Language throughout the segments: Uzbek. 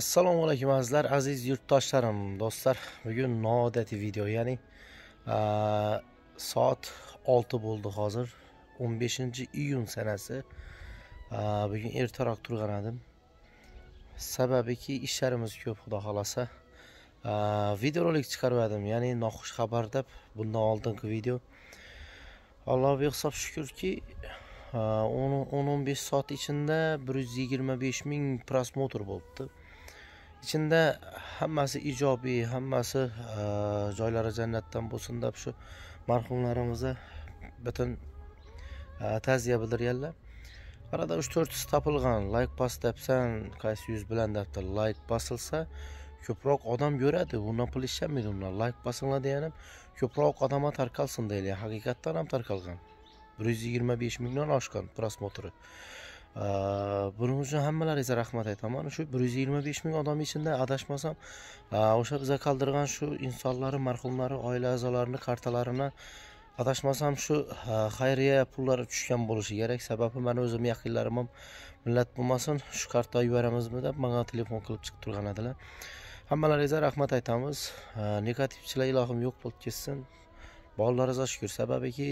assalomu alaykum azizlar aziz yurtdoshlarim do'stlar bugun noodatiy video ya'ni soat 6 bo'ldi hozir 15 iyun sanasi bugun ertaroq turgan edim sababiki ishlarimiz ko'p xudo xohlasa videorolik chiqarmadim ya'ni noxush xabar deb bundan oldingi video allohga behisob shukurki 10-15 soat ichida 125 ming prosmotr bo'libdi ichinda hammasi ijobiy hammasi e, joylari jannatdan bo'lsin deb shu marhumlarimizni butun e, ta'ziya bildirganlar orada uch to'rttasi topilgan layk bos debsan qaysi yuz bilan debdi layk bosilsa ko'proq odam ko'radi bundan pul ishlamaydi undan layk bosinglar deganib ko'proq odamlar tarqalsin deyli haqiqatdan ham tarqalgan bir yuz yigirma besh mingdan oshgan prosmotri buning uchun hammalaringizga rahmat aytaman shu bir yuz yigirma besh ming odam ichida adashmasam o'sha bizga qoldirgan shu insonlari marhumlari oila a'zolarini kartalarini adashmasam shu xayriya pullari tushgan bo'lishi kerak sababi mani o'zimni yaqinlarim ham millat bo'lmasin shu karta yuboramizmi deb manga telefon qilib chiqib turgan edilar hammalaringizga rahmat aytamiz negativchilar ilohim yo'q bo'lib ketsin bolalaringizga shukur sababiki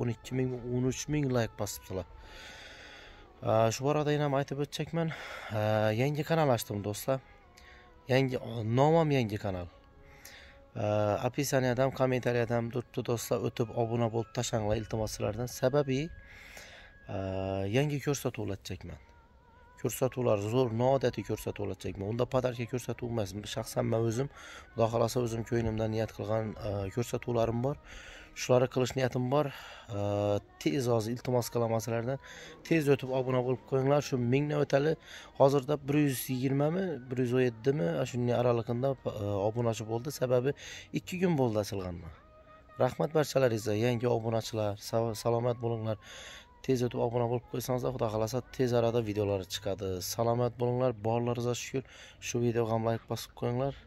o'n ikki ming o'n uch ming layk bosibdilar shu borada yana ham aytib o'tmoqchiman yangi kanal ochdim do'stlar yangi nomim yangi kanal описаниядам kommentariyada ham turibdi do'stlar o'tib obuna bo'lib tashlanglar iltimos sizlardan sababi yangi ko'rsatuv ulatchakman ko'rsatuvlar zo'r noodatiy ko'rsatuvlar chekma unda podarka ko'rsatuv emas shaxsan man o'zim xudo xohlasa o'zim ko'nglimdan niyat qilgan e, ko'rsatuvlarim bor shularni qilish niyatim bor e, tez hozir iltimos qilaman sizlardan tez o'tib obuna bo'lib qo'yinglar shu mingdan o'tali hozirda bir yuz yigirmami bir yuz o'n yettimi shunday aralig'ida e, obunachi bo'ldi sababi ikki kun bo'ldi ochilganman rahmat barchalaringizga yangi obunachilar salomat bo'linglar tez o'tib obuna bo'lib qo'ysangizlar xudo xohlasa tez orada videolari chiqadi salomat bo'linglar borlariga shukur shu videoga layk bosib qo'yinglar